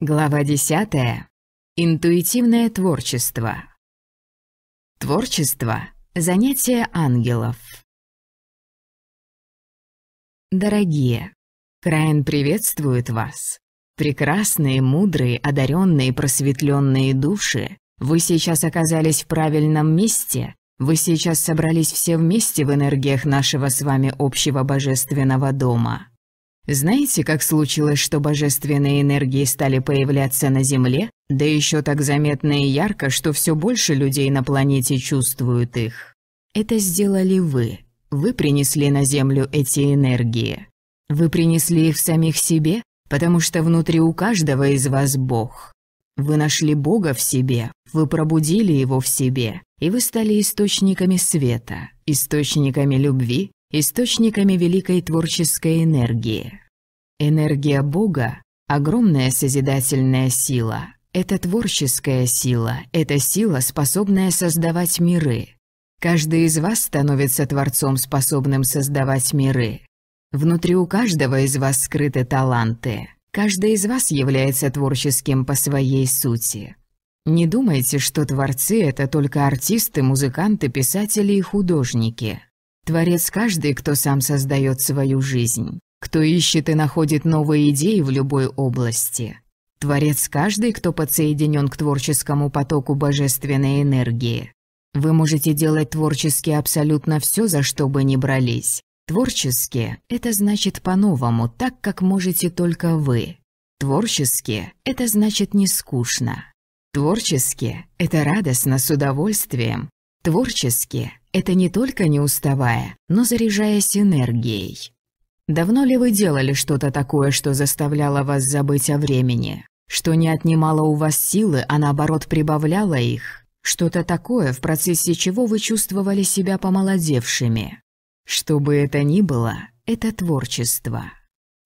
Глава 10. Интуитивное творчество. Творчество – занятие ангелов. Дорогие, Краин приветствует вас. Прекрасные, мудрые, одаренные, просветленные души, вы сейчас оказались в правильном месте, вы сейчас собрались все вместе в энергиях нашего с вами общего божественного дома. Знаете, как случилось, что божественные энергии стали появляться на Земле, да еще так заметно и ярко, что все больше людей на планете чувствуют их? Это сделали вы. Вы принесли на Землю эти энергии. Вы принесли их самих себе, потому что внутри у каждого из вас Бог. Вы нашли Бога в себе, вы пробудили его в себе, и вы стали источниками света, источниками любви, источниками великой творческой энергии. Энергия Бога – огромная созидательная сила. Это творческая сила, это сила, способная создавать миры. Каждый из вас становится творцом, способным создавать миры. Внутри у каждого из вас скрыты таланты. Каждый из вас является творческим по своей сути. Не думайте, что творцы – это только артисты, музыканты, писатели и художники. Творец каждый, кто сам создает свою жизнь. Кто ищет и находит новые идеи в любой области. Творец каждый, кто подсоединен к творческому потоку божественной энергии. Вы можете делать творчески абсолютно все, за что бы ни брались. Творчески – это значит по-новому, так, как можете только вы. Творчески – это значит не скучно. Творчески – это радостно, с удовольствием. Творчески – это не только не уставая, но заряжаясь энергией. Давно ли вы делали что-то такое, что заставляло вас забыть о времени? Что не отнимало у вас силы, а наоборот прибавляло их? Что-то такое, в процессе чего вы чувствовали себя помолодевшими? Что бы это ни было, это творчество.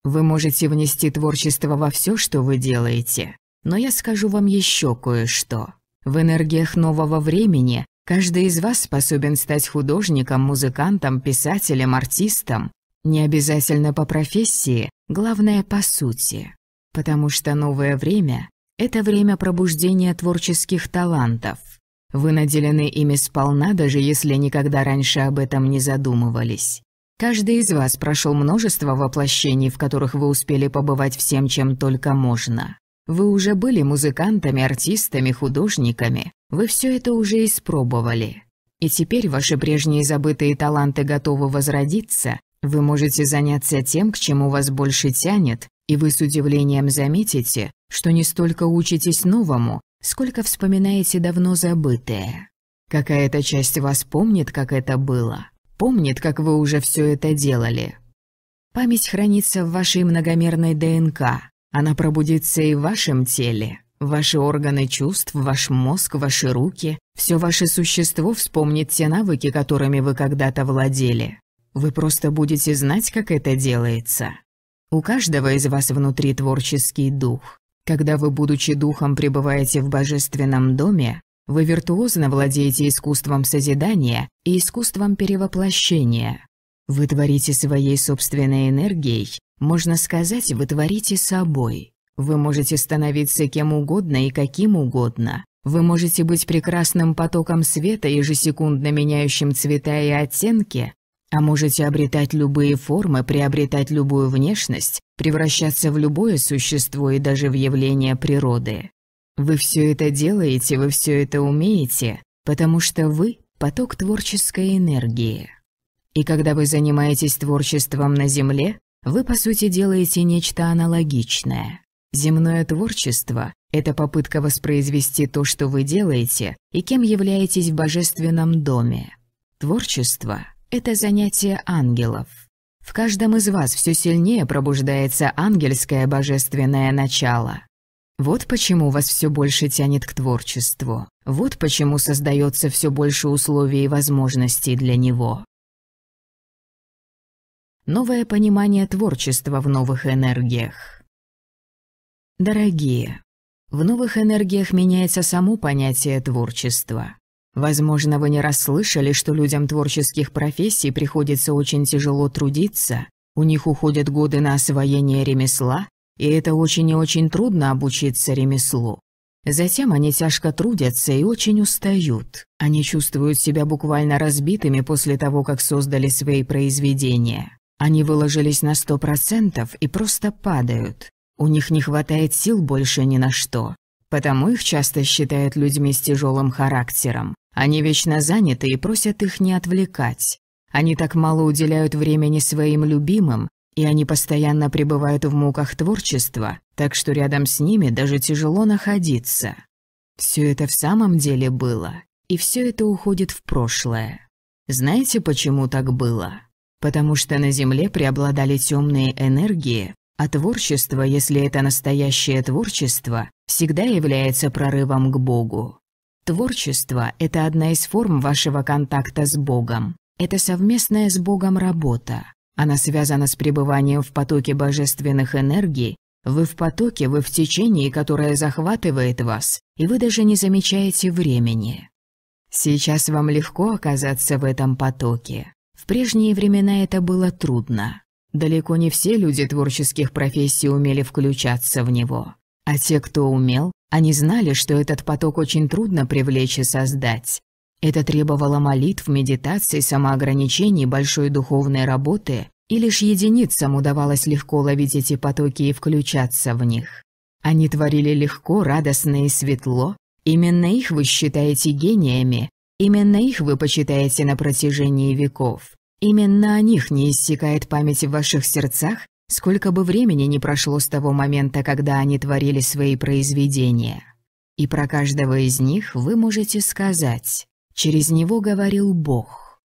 Вы можете внести творчество во все, что вы делаете. Но я скажу вам еще кое-что. В энергиях нового времени каждый из вас способен стать художником, музыкантом, писателем, артистом, не обязательно по профессии, главное по сути. Потому что новое время – это время пробуждения творческих талантов. Вы наделены ими сполна, даже если никогда раньше об этом не задумывались. Каждый из вас прошел множество воплощений, в которых вы успели побывать всем, чем только можно. Вы уже были музыкантами, артистами, художниками. Вы все это уже испробовали. И теперь ваши прежние забытые таланты готовы возродиться, вы можете заняться тем, к чему вас больше тянет, и вы с удивлением заметите, что не столько учитесь новому, сколько вспоминаете давно забытое. Какая-то часть вас помнит, как это было, помнит, как вы уже все это делали. Память хранится в вашей многомерной ДНК. Она пробудится и в вашем теле. Ваши органы чувств, ваш мозг, ваши руки, все ваше существо вспомнит те навыки, которыми вы когда-то владели. Вы просто будете знать, как это делается. У каждого из вас внутри творческий дух. Когда вы, будучи духом, пребываете в божественном доме, вы виртуозно владеете искусством созидания и искусством перевоплощения. Вы творите своей собственной энергией, можно сказать, вы творите собой. Вы можете становиться кем угодно и каким угодно. Вы можете быть прекрасным потоком света, ежесекундно меняющим цвета и оттенки, а можете обретать любые формы, приобретать любую внешность, превращаться в любое существо и даже в явление природы. Вы все это делаете, вы все это умеете, потому что вы – поток творческой энергии. И когда вы занимаетесь творчеством на Земле, вы, по сути, делаете нечто аналогичное. Земное творчество – это попытка воспроизвести то, что вы делаете, и кем являетесь в божественном доме. Творчество – это занятие ангелов. В каждом из вас все сильнее пробуждается ангельское божественное начало. Вот почему вас все больше тянет к творчеству. Вот почему создается все больше условий и возможностей для него. Новое понимание творчества в новых энергиях. Дорогие, в новых энергиях меняется само понятие творчества. Возможно, вы не расслышали, что людям творческих профессий приходится очень тяжело трудиться, у них уходят годы на освоение ремесла, и это очень и очень трудно обучиться ремеслу. Затем они тяжко трудятся и очень устают. Они чувствуют себя буквально разбитыми после того, как создали свои произведения. Они выложились на сто процентов и просто падают. У них не хватает сил больше ни на что. Потому их часто считают людьми с тяжелым характером. Они вечно заняты и просят их не отвлекать. Они так мало уделяют времени своим любимым, и они постоянно пребывают в муках творчества, так что рядом с ними даже тяжело находиться. Все это в самом деле было, и все это уходит в прошлое. Знаете, почему так было? Потому что на Земле преобладали темные энергии, а творчество, если это настоящее творчество, всегда является прорывом к Богу. Творчество – это одна из форм вашего контакта с Богом. Это совместная с Богом работа. Она связана с пребыванием в потоке божественных энергий. Вы в потоке, вы в течении, которое захватывает вас, и вы даже не замечаете времени. Сейчас вам легко оказаться в этом потоке. В прежние времена это было трудно. Далеко не все люди творческих профессий умели включаться в него. А те, кто умел, они знали, что этот поток очень трудно привлечь и создать. Это требовало молитв, медитаций, самоограничений, большой духовной работы, и лишь единицам удавалось легко ловить эти потоки и включаться в них. Они творили легко, радостно и светло. Именно их вы считаете гениями, именно их вы почитаете на протяжении веков. Именно о них не истекает память в ваших сердцах, Сколько бы времени ни прошло с того момента, когда они творили свои произведения. И про каждого из них вы можете сказать «Через него говорил Бог».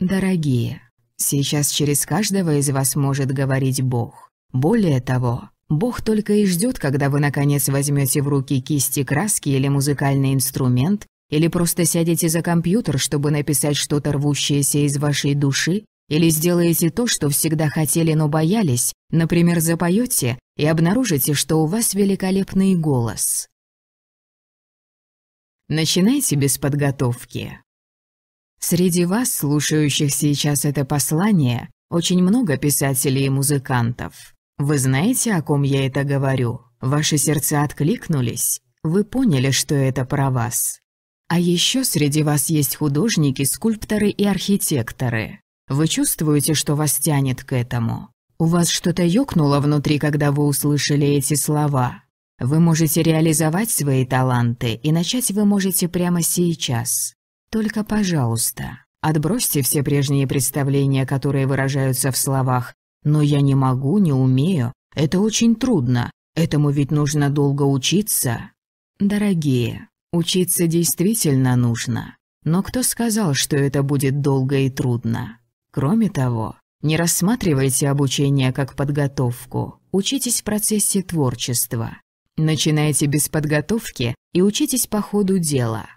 Дорогие, сейчас через каждого из вас может говорить Бог. Более того, Бог только и ждет, когда вы наконец возьмете в руки кисти краски или музыкальный инструмент, или просто сядете за компьютер, чтобы написать что-то рвущееся из вашей души, или сделаете то, что всегда хотели, но боялись, например, запоете и обнаружите, что у вас великолепный голос. Начинайте без подготовки. Среди вас, слушающих сейчас это послание, очень много писателей и музыкантов. Вы знаете, о ком я это говорю? Ваши сердца откликнулись, вы поняли, что это про вас. А еще среди вас есть художники, скульпторы и архитекторы. Вы чувствуете, что вас тянет к этому? У вас что-то ёкнуло внутри, когда вы услышали эти слова? Вы можете реализовать свои таланты, и начать вы можете прямо сейчас. Только, пожалуйста, отбросьте все прежние представления, которые выражаются в словах «но я не могу, не умею, это очень трудно, этому ведь нужно долго учиться». Дорогие, учиться действительно нужно. Но кто сказал, что это будет долго и трудно? Кроме того, не рассматривайте обучение как подготовку, учитесь в процессе творчества. Начинайте без подготовки и учитесь по ходу дела.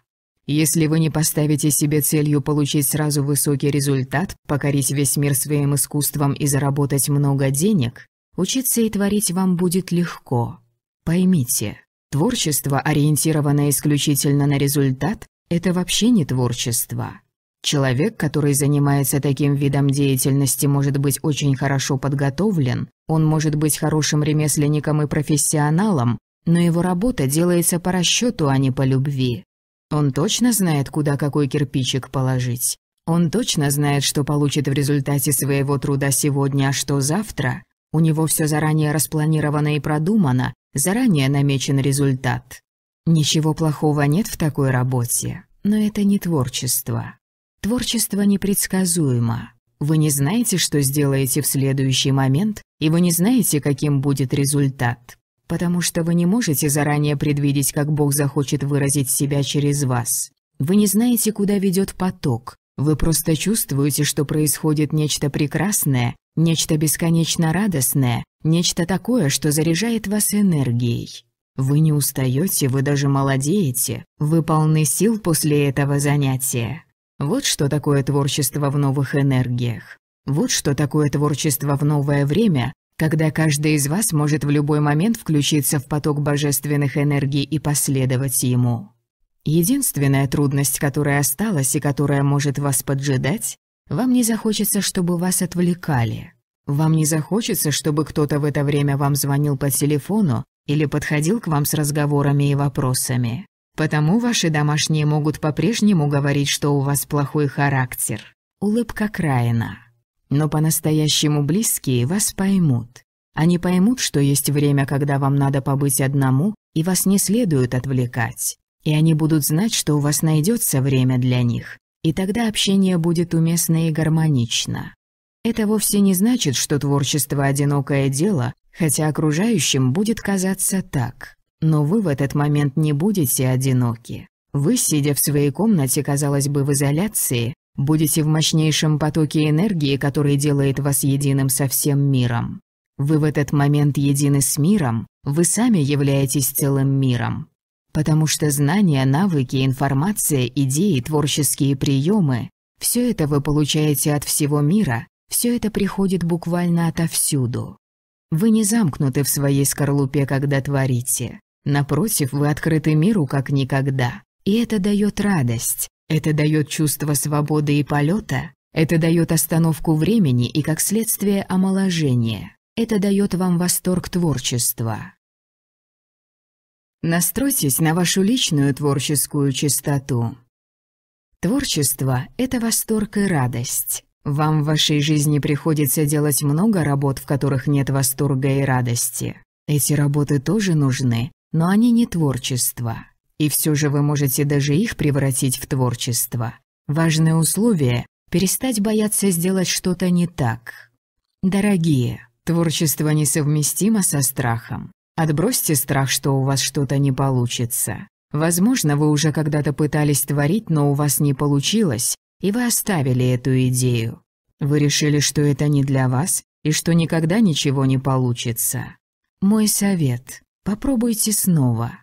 Если вы не поставите себе целью получить сразу высокий результат, покорить весь мир своим искусством и заработать много денег, учиться и творить вам будет легко. Поймите, творчество, ориентированное исключительно на результат, это вообще не творчество. Человек, который занимается таким видом деятельности, может быть очень хорошо подготовлен, он может быть хорошим ремесленником и профессионалом, но его работа делается по расчету, а не по любви. Он точно знает, куда какой кирпичик положить. Он точно знает, что получит в результате своего труда сегодня, а что завтра. У него все заранее распланировано и продумано, заранее намечен результат. Ничего плохого нет в такой работе, но это не творчество. Творчество непредсказуемо. Вы не знаете, что сделаете в следующий момент, и вы не знаете, каким будет результат. Потому что вы не можете заранее предвидеть, как Бог захочет выразить себя через вас. Вы не знаете, куда ведет поток. Вы просто чувствуете, что происходит нечто прекрасное, нечто бесконечно радостное, нечто такое, что заряжает вас энергией. Вы не устаете, вы даже молодеете, вы полны сил после этого занятия. Вот что такое творчество в новых энергиях. Вот что такое творчество в новое время, когда каждый из вас может в любой момент включиться в поток божественных энергий и последовать ему. Единственная трудность, которая осталась и которая может вас поджидать, вам не захочется, чтобы вас отвлекали. Вам не захочется, чтобы кто-то в это время вам звонил по телефону или подходил к вам с разговорами и вопросами. Потому ваши домашние могут по-прежнему говорить, что у вас плохой характер. Улыбка Краина. Но по-настоящему близкие вас поймут. Они поймут, что есть время, когда вам надо побыть одному, и вас не следует отвлекать. И они будут знать, что у вас найдется время для них. И тогда общение будет уместно и гармонично. Это вовсе не значит, что творчество – одинокое дело, хотя окружающим будет казаться так. Но вы в этот момент не будете одиноки. Вы, сидя в своей комнате, казалось бы, в изоляции, будете в мощнейшем потоке энергии, который делает вас единым со всем миром. Вы в этот момент едины с миром, вы сами являетесь целым миром. Потому что знания, навыки, информация, идеи, творческие приемы – все это вы получаете от всего мира, все это приходит буквально отовсюду. Вы не замкнуты в своей скорлупе, когда творите. Напротив, вы открыты миру как никогда. И это дает радость, это дает чувство свободы и полета, это дает остановку времени и, как следствие, омоложение. Это дает вам восторг творчества. Настройтесь на вашу личную творческую чистоту. Творчество – это восторг и радость. Вам в вашей жизни приходится делать много работ, в которых нет восторга и радости. Эти работы тоже нужны, но они не творчество. И все же вы можете даже их превратить в творчество. Важное условие – перестать бояться сделать что-то не так. Дорогие, творчество несовместимо со страхом. Отбросьте страх, что у вас что-то не получится. Возможно, вы уже когда-то пытались творить, но у вас не получилось, и вы оставили эту идею. Вы решили, что это не для вас, и что никогда ничего не получится. Мой совет Попробуйте снова.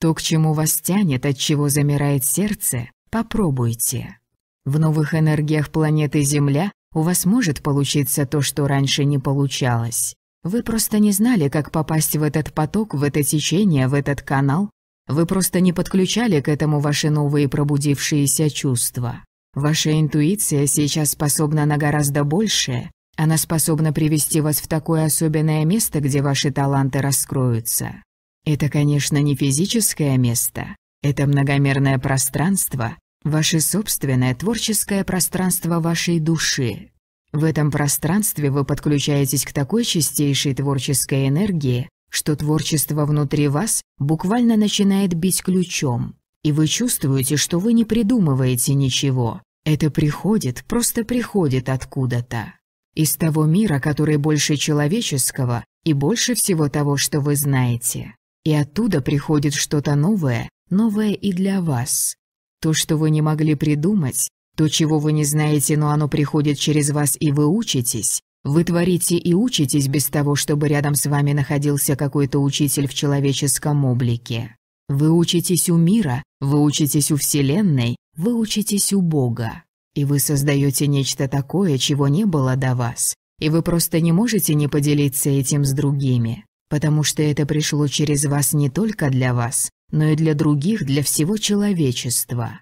То, к чему вас тянет, от чего замирает сердце, попробуйте. В новых энергиях планеты Земля у вас может получиться то, что раньше не получалось. Вы просто не знали, как попасть в этот поток, в это течение, в этот канал. Вы просто не подключали к этому ваши новые пробудившиеся чувства. Ваша интуиция сейчас способна на гораздо большее. Она способна привести вас в такое особенное место, где ваши таланты раскроются. Это, конечно, не физическое место. Это многомерное пространство, ваше собственное творческое пространство вашей души. В этом пространстве вы подключаетесь к такой чистейшей творческой энергии, что творчество внутри вас буквально начинает бить ключом, и вы чувствуете, что вы не придумываете ничего. Это приходит, просто приходит откуда-то. Из того мира, который больше человеческого и больше всего того, что вы знаете. И оттуда приходит что-то новое, новое и для вас. То, что вы не могли придумать, то, чего вы не знаете, но оно приходит через вас, и вы учитесь. Вы творите и учитесь без того, чтобы рядом с вами находился какой-то учитель в человеческом облике. Вы учитесь у мира, вы учитесь у Вселенной, вы учитесь у Бога. И вы создаете нечто такое, чего не было до вас. И вы просто не можете не поделиться этим с другими потому что это пришло через вас не только для вас, но и для других, для всего человечества.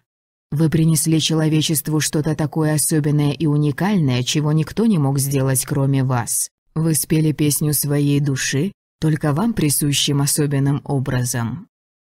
Вы принесли человечеству что-то такое особенное и уникальное, чего никто не мог сделать, кроме вас. Вы спели песню своей души, только вам присущим особенным образом.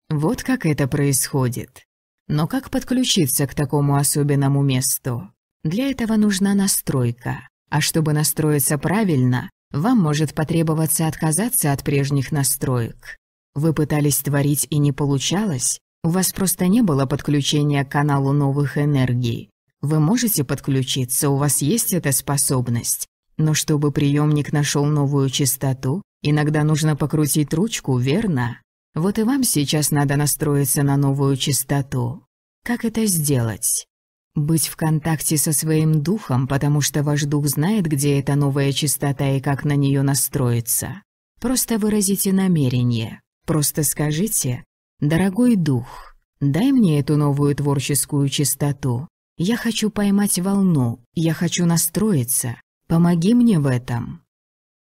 Вот как это происходит. Но как подключиться к такому особенному месту? Для этого нужна настройка. А чтобы настроиться правильно, вам может потребоваться отказаться от прежних настроек. Вы пытались творить и не получалось, у вас просто не было подключения к каналу новых энергий. Вы можете подключиться, у вас есть эта способность. Но чтобы приемник нашел новую частоту, иногда нужно покрутить ручку, верно? Вот и вам сейчас надо настроиться на новую частоту. Как это сделать? Быть в контакте со своим духом, потому что ваш дух знает, где эта новая чистота и как на нее настроиться. Просто выразите намерение. Просто скажите «Дорогой дух, дай мне эту новую творческую чистоту. Я хочу поймать волну, я хочу настроиться. Помоги мне в этом».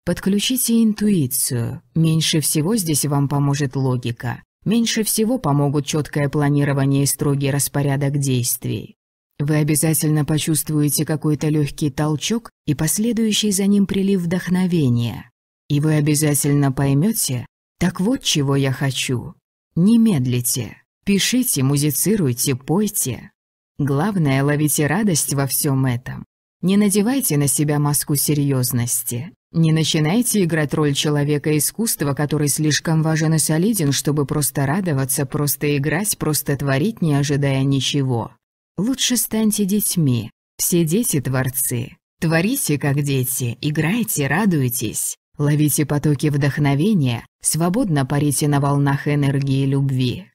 Подключите интуицию. Меньше всего здесь вам поможет логика. Меньше всего помогут четкое планирование и строгий распорядок действий. Вы обязательно почувствуете какой-то легкий толчок и последующий за ним прилив вдохновения. И вы обязательно поймете, так вот чего я хочу. Не медлите. Пишите, музицируйте, пойте. Главное, ловите радость во всем этом. Не надевайте на себя маску серьезности. Не начинайте играть роль человека искусства, который слишком важен и солиден, чтобы просто радоваться, просто играть, просто творить, не ожидая ничего. Лучше станьте детьми. Все дети – творцы. Творите, как дети, играйте, радуйтесь. Ловите потоки вдохновения, свободно парите на волнах энергии любви.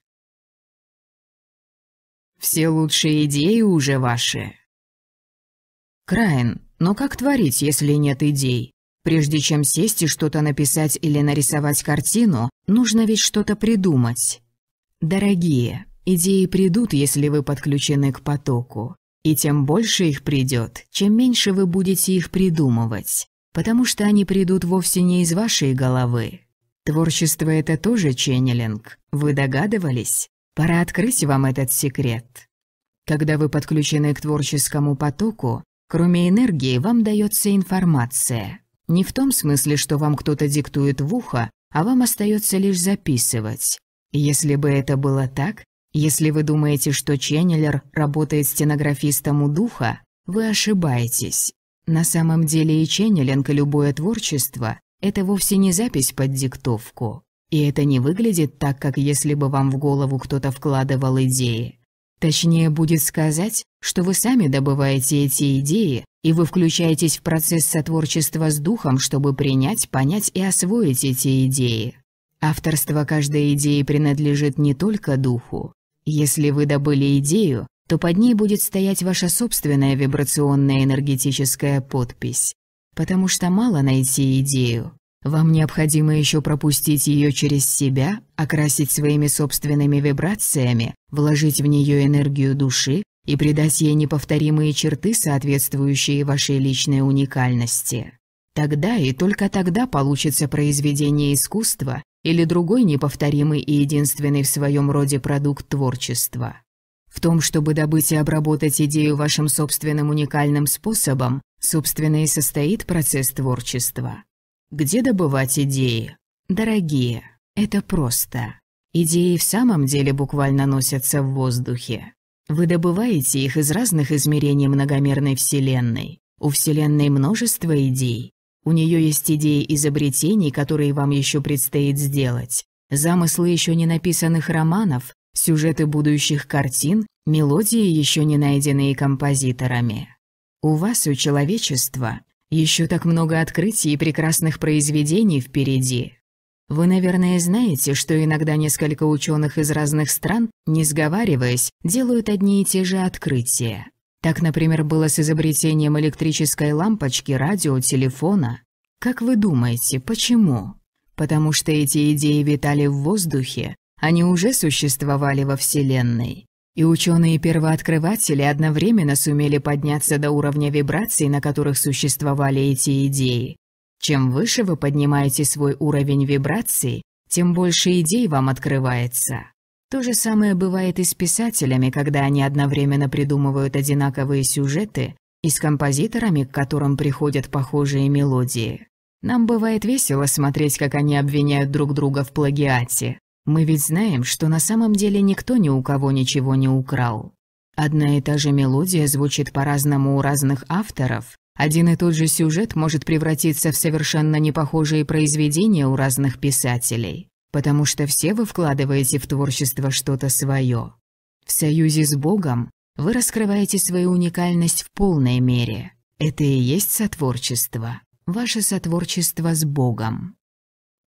Все лучшие идеи уже ваши. Краин, но как творить, если нет идей? Прежде чем сесть и что-то написать или нарисовать картину, нужно ведь что-то придумать. Дорогие, Идеи придут, если вы подключены к потоку. И тем больше их придет, чем меньше вы будете их придумывать. Потому что они придут вовсе не из вашей головы. Творчество – это тоже ченнелинг. Вы догадывались? Пора открыть вам этот секрет. Когда вы подключены к творческому потоку, кроме энергии вам дается информация. Не в том смысле, что вам кто-то диктует в ухо, а вам остается лишь записывать. Если бы это было так, если вы думаете, что Ченнелер работает стенографистом у духа, вы ошибаетесь. На самом деле и Ченнелинг, и любое творчество – это вовсе не запись под диктовку. И это не выглядит так, как если бы вам в голову кто-то вкладывал идеи. Точнее будет сказать, что вы сами добываете эти идеи, и вы включаетесь в процесс сотворчества с духом, чтобы принять, понять и освоить эти идеи. Авторство каждой идеи принадлежит не только духу, если вы добыли идею, то под ней будет стоять ваша собственная вибрационная энергетическая подпись. Потому что мало найти идею. Вам необходимо еще пропустить ее через себя, окрасить своими собственными вибрациями, вложить в нее энергию души и придать ей неповторимые черты, соответствующие вашей личной уникальности. Тогда и только тогда получится произведение искусства, или другой неповторимый и единственный в своем роде продукт творчества. В том, чтобы добыть и обработать идею вашим собственным уникальным способом, собственно и состоит процесс творчества. Где добывать идеи? Дорогие, это просто. Идеи в самом деле буквально носятся в воздухе. Вы добываете их из разных измерений многомерной Вселенной. У Вселенной множество идей, у нее есть идеи изобретений, которые вам еще предстоит сделать, замыслы еще не написанных романов, сюжеты будущих картин, мелодии, еще не найденные композиторами. У вас, у человечества, еще так много открытий и прекрасных произведений впереди. Вы, наверное, знаете, что иногда несколько ученых из разных стран, не сговариваясь, делают одни и те же открытия. Так, например, было с изобретением электрической лампочки, радио, телефона. Как вы думаете, почему? Потому что эти идеи витали в воздухе, они уже существовали во Вселенной. И ученые-первооткрыватели одновременно сумели подняться до уровня вибраций, на которых существовали эти идеи. Чем выше вы поднимаете свой уровень вибраций, тем больше идей вам открывается. То же самое бывает и с писателями, когда они одновременно придумывают одинаковые сюжеты и с композиторами, к которым приходят похожие мелодии. Нам бывает весело смотреть, как они обвиняют друг друга в плагиате. Мы ведь знаем, что на самом деле никто ни у кого ничего не украл. Одна и та же мелодия звучит по-разному у разных авторов, один и тот же сюжет может превратиться в совершенно непохожие произведения у разных писателей потому что все вы вкладываете в творчество что-то свое. В союзе с Богом вы раскрываете свою уникальность в полной мере. Это и есть сотворчество, ваше сотворчество с Богом.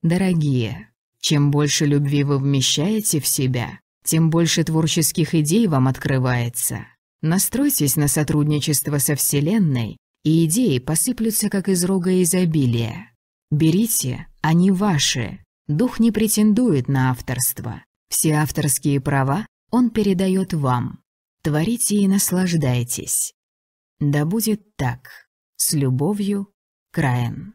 Дорогие, чем больше любви вы вмещаете в себя, тем больше творческих идей вам открывается. Настройтесь на сотрудничество со Вселенной, и идеи посыплются как из рога изобилия. Берите, они ваши, Дух не претендует на авторство. Все авторские права он передает вам. Творите и наслаждайтесь. Да будет так. С любовью, Краен.